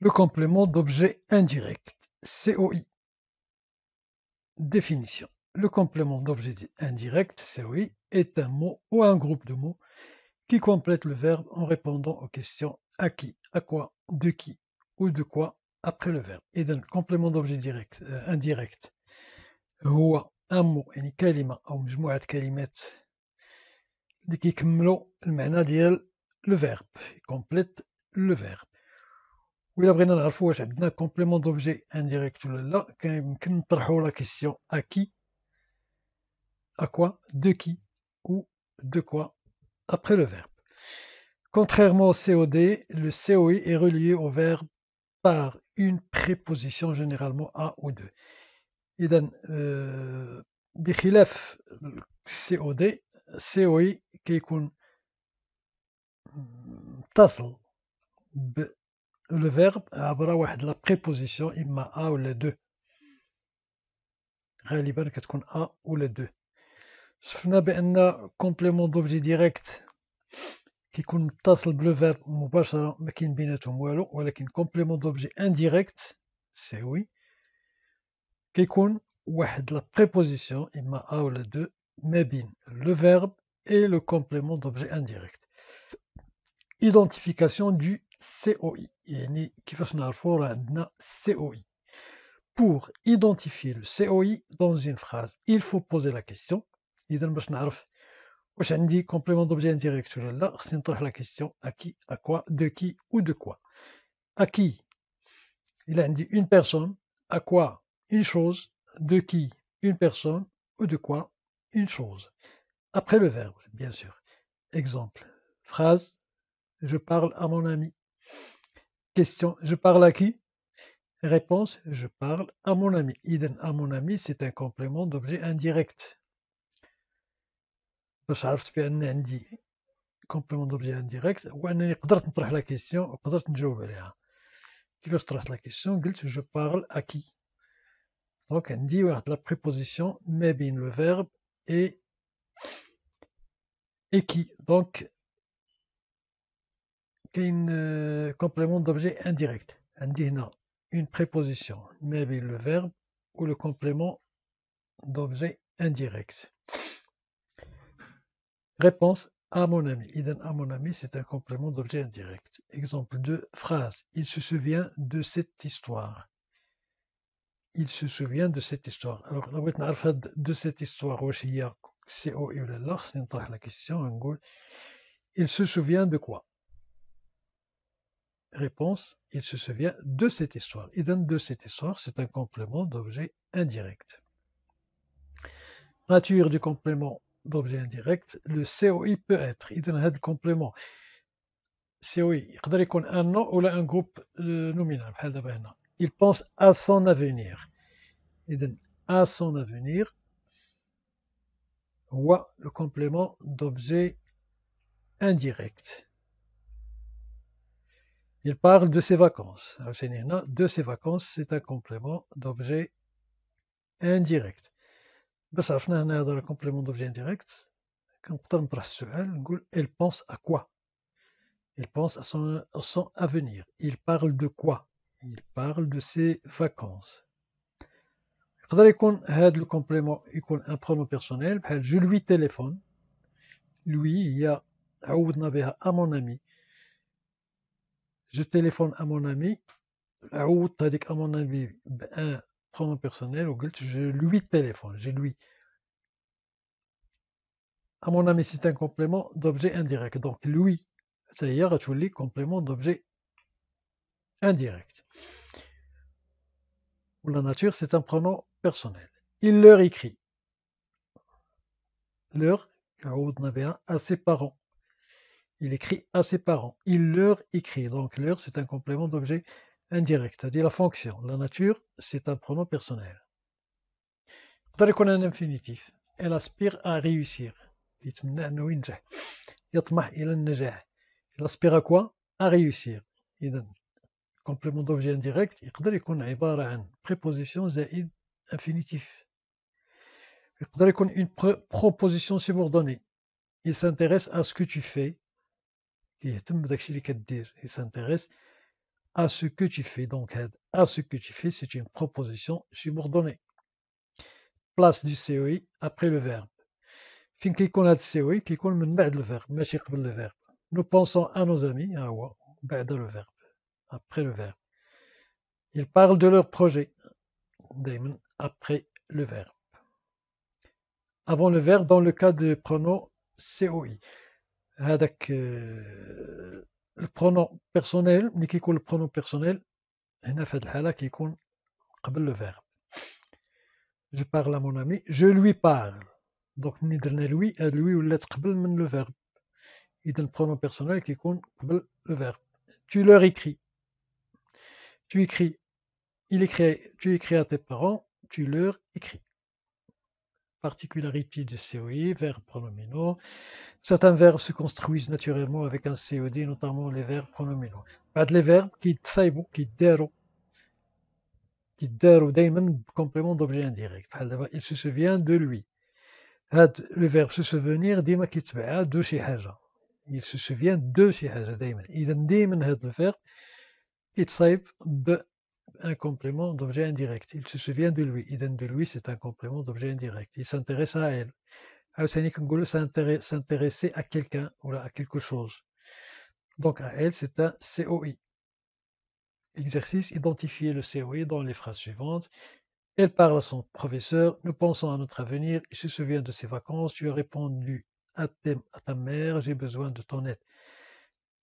Le complément d'objet indirect CoI Définition le complément d'objet indirect, COI, est un mot ou un groupe de mots qui complète le verbe en répondant aux questions à qui, à quoi, de qui ou de quoi après le verbe. Et dans le complément d'objet direct, euh, indirect, هو un mot يعني ou كلمات le verbe, complète le verbe. Il y a un complément d'objet indirect, là, quand on peut la question à qui, à quoi, de qui, ou de quoi, après le verbe. Contrairement au COD, le COI est relié au verbe par une préposition, généralement à ou deux. et COD, COI, qui est hmm, le verbe avoir ou la préposition il m'a ou les deux. Réaliser qu'est-ce qu'on a ou les deux. Si on a un complément d'objet direct qui concerne le verbe. Moi, je me suis dit, mais qui est un complément d'objet indirect. C'est oui. Qui concerne un la préposition il m'a ou les deux. Mais bien, le verbe et le complément d'objet indirect. Identification du COI COI pour identifier le COI dans une phrase il faut poser la question اذا باش نعرف complément d'objet indirect la لا خصني la question à qui à quoi de qui ou de quoi à qui il a dit une personne à quoi une chose de qui une personne ou de quoi une chose après le verbe bien sûr exemple phrase je parle à mon ami Question, je parle à qui Réponse, je parle à mon ami. Iden à mon ami, c'est un complément d'objet indirect. Complément d'objet indirect. Ou la question, la question, je parle à qui Donc, dit la préposition, mais bien le verbe, et, et qui Donc, un euh, complément d'objet indirect. une préposition, mais avec le verbe ou le complément d'objet indirect. Réponse à mon ami. Iden à mon ami, c'est un complément d'objet indirect. Exemple de phrase. Il se souvient de cette histoire. Il se souvient de cette histoire. Alors, on de cette histoire la question. Il se souvient de quoi Réponse, il se souvient de cette histoire. Il donne de cette histoire, c'est un complément d'objet indirect. Nature du complément d'objet indirect, le COI peut être. Il donne un complément. COI, il un nom ou un groupe nominal. Il pense à son avenir. Il donne à son avenir. Ou le complément d'objet indirect. Il parle de ses vacances. Ah, de ses vacances, c'est un complément d'objet indirect. Il complément d'objet indirect elle pense à quoi elle pense à son, avenir il parle de quoi il parle de ses vacances le complément هذا un يكون un pronom personnel, بحال Lui, lui y Lui, هي عودنا بها à je téléphone à mon ami, t'as dit à mon ami ben, un pronom personnel je lui téléphone, je lui. À mon ami, c'est un complément d'objet indirect. Donc lui, c'est-à-dire un complément d'objet indirect. Pour la nature, c'est un pronom personnel. Il leur écrit. Leur à ses parents. Il écrit à ses parents. Il leur écrit. Donc leur, c'est un complément d'objet indirect, c'est-à-dire la fonction. La nature, c'est un pronom personnel. y a un infinitif. Elle aspire à réussir. Il aspire à quoi À réussir. Complément d'objet indirect, il qu'on a une préposition un infinitif. Il qu'on une proposition subordonnée. Il s'intéresse à ce que tu fais, il s'intéresse à ce que tu fais donc à ce que tu fais c'est une proposition subordonnée place du COI après le verbe Nous pensons à nos amis, من بعد verbe. le verbe. Nous pensons à après le verbe. après de leur projet après le verbe avant le verbe dans le cas de pronom COI le pronom personnel, mais qui le pronom personnel, qui est le verbe. Je parle à mon ami. Je lui parle. Donc, nous donnons le « lui ou lettre « le » verbe. verbe. C'est le pronom personnel qui est le verbe. Tu leur écris. Tu écris. Il écrit. Tu écris à tes parents. Tu leur écris particularité du COI, e, verbes pronominaux. Certains verbes se construisent naturellement avec un COD, notamment les verbes pronominaux. les verbes qui qui qui كيداروا دائما complément d'objet indirect. il se souvient de lui. Ah, le verbe se souvenir qui كيتبع ah, de chez haja il se souvient de chez Il دائما. اذا le verbe, qui كيتصايب un complément d'objet indirect. Il se souvient de lui. donne de lui, c'est un complément d'objet indirect. Il s'intéresse à elle. Hausani Kungolo s'intéresser à quelqu'un ou à quelque chose. Donc à elle, c'est un COI. Exercice, identifier le COI dans les phrases suivantes. Elle parle à son professeur, nous pensons à notre avenir, il se souvient de ses vacances, tu as répondu à, ta mère, j'ai besoin de ton aide.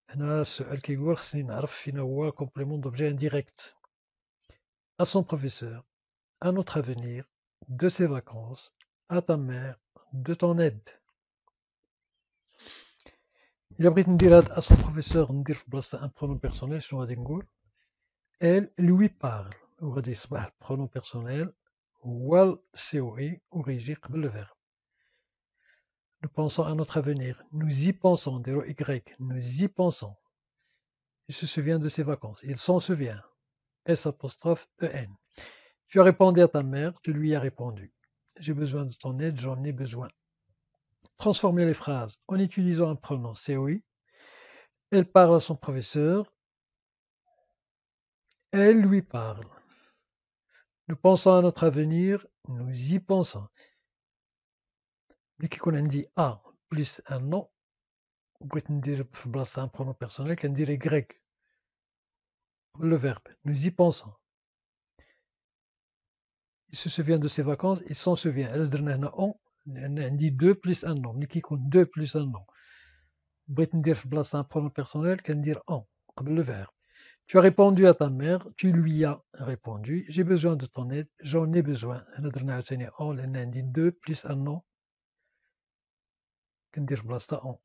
Un complément d'objet indirect à son professeur, à notre avenir, de ses vacances, à ta mère, de ton aide. Il a pris une dirade à son professeur, un pronom personnel, sur Adengour. Elle lui parle. ce pronom personnel, wal seoui, ou e, le verbe. Nous pensons à notre avenir. Nous y pensons, des y, nous y pensons. Il se souvient de ses vacances. Il s'en souvient. S·en. E tu as répondu à ta mère, tu lui as répondu. J'ai besoin de ton aide, j'en ai besoin. Transformer les phrases en utilisant un pronom oui. Elle parle à son professeur. Elle lui parle. Nous pensons à notre avenir, nous y pensons. Dès qu'on a dit A plus un nom, vous pouvez dire un pronom personnel, qu'on dirait grec. Le verbe, nous y pensons. Il se souvient de ses vacances, il s'en souvient. on, dit deux plus un nom. Nous compte deux plus un nom. Brit place un pronom personnel, qu'en dire Comme le verbe. Tu as répondu à ta mère, tu lui as répondu, j'ai besoin de ton aide, j'en ai besoin. On, dit deux plus un nom. Qu'en dire place on.